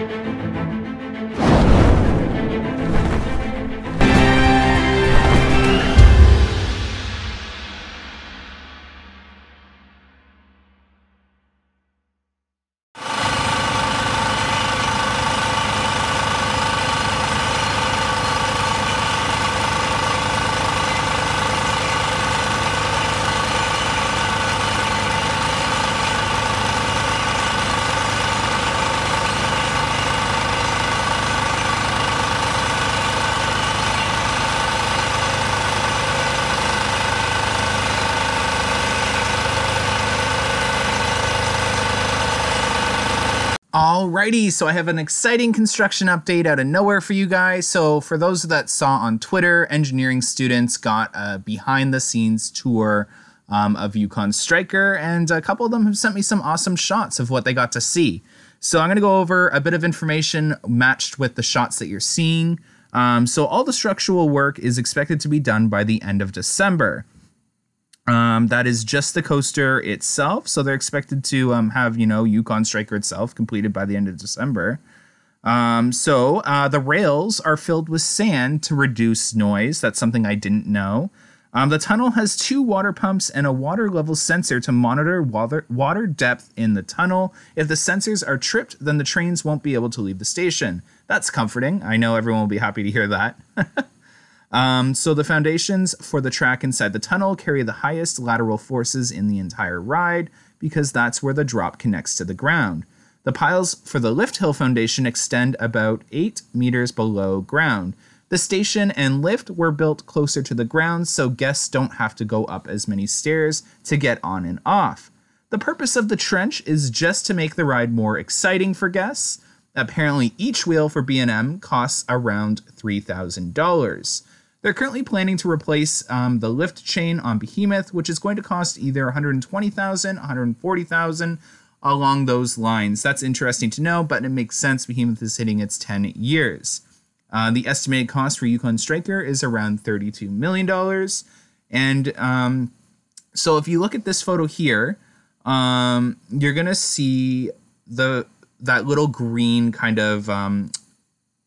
Thank you. Alrighty, so I have an exciting construction update out of nowhere for you guys. So for those that saw on Twitter, engineering students got a behind the scenes tour um, of Yukon Striker, and a couple of them have sent me some awesome shots of what they got to see. So I'm gonna go over a bit of information matched with the shots that you're seeing. Um, so all the structural work is expected to be done by the end of December. Um, that is just the coaster itself. So they're expected to um, have, you know, Yukon Striker itself completed by the end of December. Um, so uh, the rails are filled with sand to reduce noise. That's something I didn't know. Um, the tunnel has two water pumps and a water level sensor to monitor water, water depth in the tunnel. If the sensors are tripped, then the trains won't be able to leave the station. That's comforting. I know everyone will be happy to hear that. Um, so the foundations for the track inside the tunnel carry the highest lateral forces in the entire ride because that's where the drop connects to the ground. The piles for the lift hill foundation extend about 8 meters below ground. The station and lift were built closer to the ground so guests don't have to go up as many stairs to get on and off. The purpose of the trench is just to make the ride more exciting for guests. Apparently, each wheel for B&M costs around $3,000. They're currently planning to replace um, the lift chain on Behemoth, which is going to cost either 120,000, 140,000 along those lines. That's interesting to know, but it makes sense. Behemoth is hitting its 10 years. Uh, the estimated cost for Yukon Striker is around $32 million. And um, so if you look at this photo here, um, you're going to see the that little green kind of um,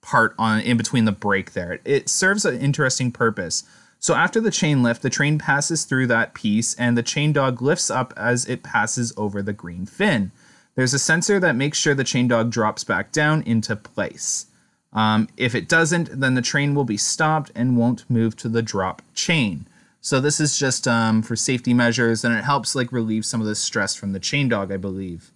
part on in between the break there. It serves an interesting purpose. So after the chain lift, the train passes through that piece and the chain dog lifts up as it passes over the green fin. There's a sensor that makes sure the chain dog drops back down into place. Um, if it doesn't, then the train will be stopped and won't move to the drop chain. So this is just um, for safety measures and it helps like relieve some of the stress from the chain dog, I believe.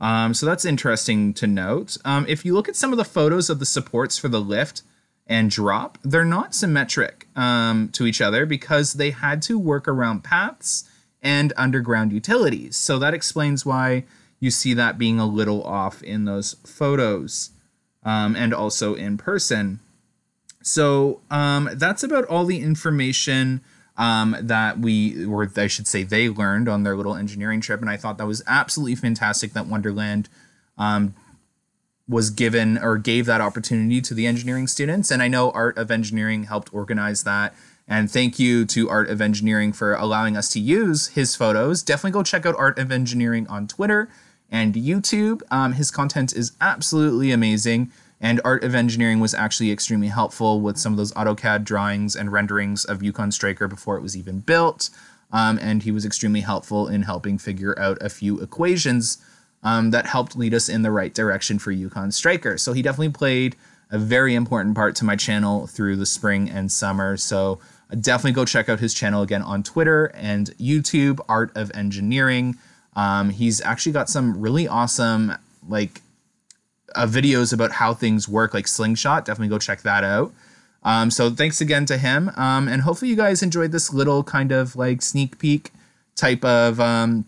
Um, so that's interesting to note. Um, if you look at some of the photos of the supports for the lift and drop, they're not symmetric um, to each other because they had to work around paths and underground utilities. So that explains why you see that being a little off in those photos um, and also in person. So um, that's about all the information um, that we, or I should say, they learned on their little engineering trip. And I thought that was absolutely fantastic that Wonderland um, was given or gave that opportunity to the engineering students. And I know Art of Engineering helped organize that. And thank you to Art of Engineering for allowing us to use his photos. Definitely go check out Art of Engineering on Twitter and YouTube. Um, his content is absolutely amazing. And Art of Engineering was actually extremely helpful with some of those AutoCAD drawings and renderings of Yukon Striker before it was even built. Um, and he was extremely helpful in helping figure out a few equations um, that helped lead us in the right direction for Yukon Striker. So he definitely played a very important part to my channel through the spring and summer. So uh, definitely go check out his channel again on Twitter and YouTube, Art of Engineering. Um, he's actually got some really awesome like uh, videos about how things work, like Slingshot. Definitely go check that out. Um, so thanks again to him, um, and hopefully you guys enjoyed this little kind of like sneak peek type of um,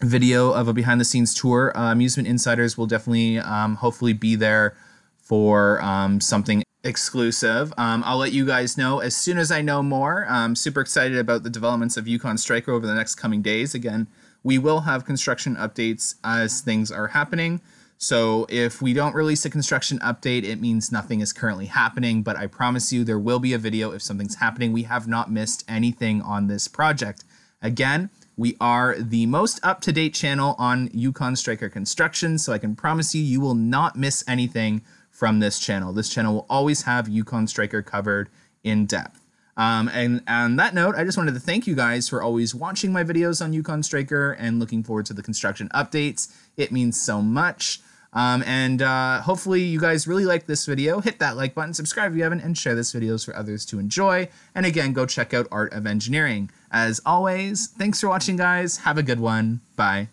video of a behind the scenes tour. Uh, Amusement Insiders will definitely, um, hopefully, be there for um, something exclusive. Um, I'll let you guys know as soon as I know more. I'm super excited about the developments of Yukon Striker over the next coming days. Again, we will have construction updates as things are happening. So if we don't release a construction update, it means nothing is currently happening, but I promise you there will be a video if something's happening. We have not missed anything on this project. Again, we are the most up-to-date channel on Yukon Striker construction, so I can promise you you will not miss anything from this channel. This channel will always have Yukon Striker covered in depth. Um, and on that note, I just wanted to thank you guys for always watching my videos on Yukon Striker and looking forward to the construction updates. It means so much. Um, and uh, hopefully you guys really like this video. Hit that like button, subscribe if you haven't, and share this video for others to enjoy. And again, go check out Art of Engineering. As always, thanks for watching, guys. Have a good one. Bye.